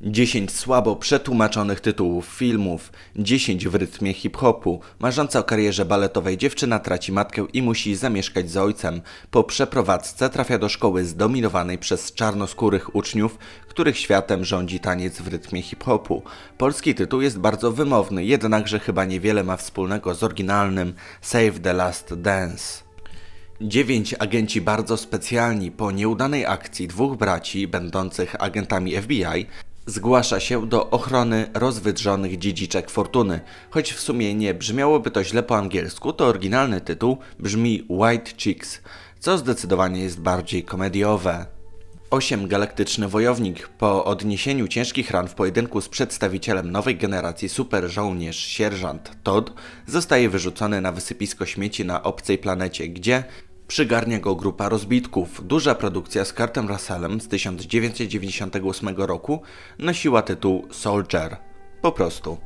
10 słabo przetłumaczonych tytułów filmów, 10 w rytmie hip-hopu, marząca o karierze baletowej dziewczyna traci matkę i musi zamieszkać z ojcem. Po przeprowadzce trafia do szkoły zdominowanej przez czarnoskórych uczniów, których światem rządzi taniec w rytmie hip-hopu. Polski tytuł jest bardzo wymowny, jednakże chyba niewiele ma wspólnego z oryginalnym Save the Last Dance. Dziewięć agenci bardzo specjalni po nieudanej akcji dwóch braci, będących agentami FBI, zgłasza się do ochrony rozwydrzonych dziedziczek fortuny. Choć w sumie nie brzmiałoby to źle po angielsku, to oryginalny tytuł brzmi White Chicks, co zdecydowanie jest bardziej komediowe. 8. Galaktyczny Wojownik. Po odniesieniu ciężkich ran w pojedynku z przedstawicielem nowej generacji super żołnierz sierżant Todd zostaje wyrzucony na wysypisko śmieci na obcej planecie, gdzie Przygarnia go grupa rozbitków. Duża produkcja z Kartem Russellem z 1998 roku nosiła tytuł Soldier. Po prostu.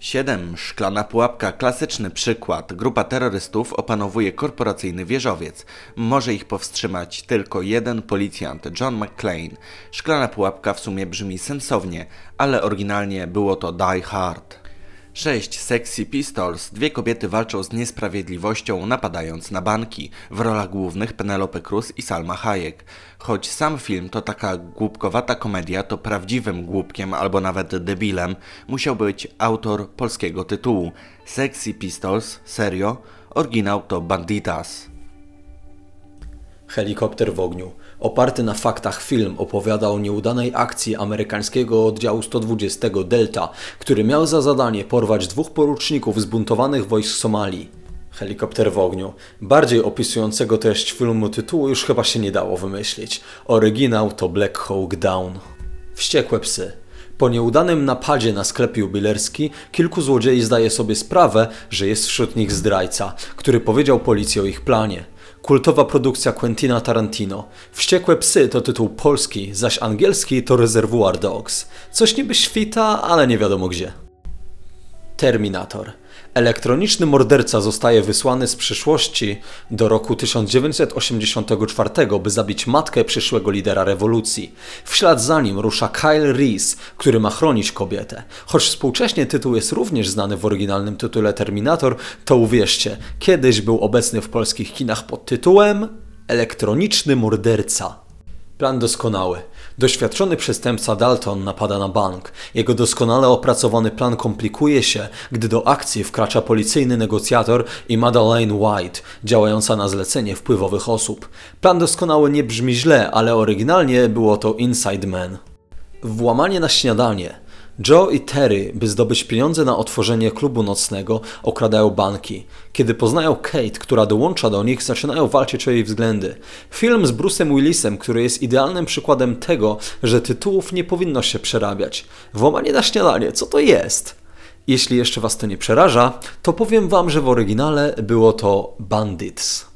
7. Szklana pułapka. Klasyczny przykład. Grupa terrorystów opanowuje korporacyjny wieżowiec. Może ich powstrzymać tylko jeden policjant, John McClane. Szklana pułapka w sumie brzmi sensownie, ale oryginalnie było to Die Hard. 6. Sexy Pistols. Dwie kobiety walczą z niesprawiedliwością, napadając na banki. W rolach głównych Penelope Cruz i Salma Hayek. Choć sam film to taka głupkowata komedia, to prawdziwym głupkiem albo nawet debilem musiał być autor polskiego tytułu. Sexy Pistols, serio? Oryginał to Banditas. Helikopter w ogniu. Oparty na faktach film opowiada o nieudanej akcji amerykańskiego oddziału 120 Delta, który miał za zadanie porwać dwóch poruczników zbuntowanych wojsk Somalii. Helikopter w ogniu. Bardziej opisującego treść filmu tytułu już chyba się nie dało wymyślić. Oryginał to Black Hawk Down. Wściekłe psy. Po nieudanym napadzie na sklep jubilerski, kilku złodziei zdaje sobie sprawę, że jest wśród nich zdrajca, który powiedział policji o ich planie. Kultowa produkcja Quentina Tarantino. Wściekłe psy to tytuł polski, zaś angielski to Reservoir Dogs. Coś niby świta, ale nie wiadomo gdzie. Terminator. Elektroniczny morderca zostaje wysłany z przyszłości do roku 1984, by zabić matkę przyszłego lidera rewolucji. W ślad za nim rusza Kyle Reese, który ma chronić kobietę. Choć współcześnie tytuł jest również znany w oryginalnym tytule Terminator, to uwierzcie, kiedyś był obecny w polskich kinach pod tytułem Elektroniczny morderca. Plan doskonały. Doświadczony przestępca Dalton napada na bank. Jego doskonale opracowany plan komplikuje się, gdy do akcji wkracza policyjny negocjator i Madeleine White, działająca na zlecenie wpływowych osób. Plan doskonały nie brzmi źle, ale oryginalnie było to Inside Man. Włamanie na śniadanie. Joe i Terry, by zdobyć pieniądze na otworzenie klubu nocnego, okradają banki. Kiedy poznają Kate, która dołącza do nich, zaczynają walczyć o jej względy. Film z Bruce'em Willisem, który jest idealnym przykładem tego, że tytułów nie powinno się przerabiać. Włamanie na śniadanie, co to jest? Jeśli jeszcze Was to nie przeraża, to powiem Wam, że w oryginale było to Bandits.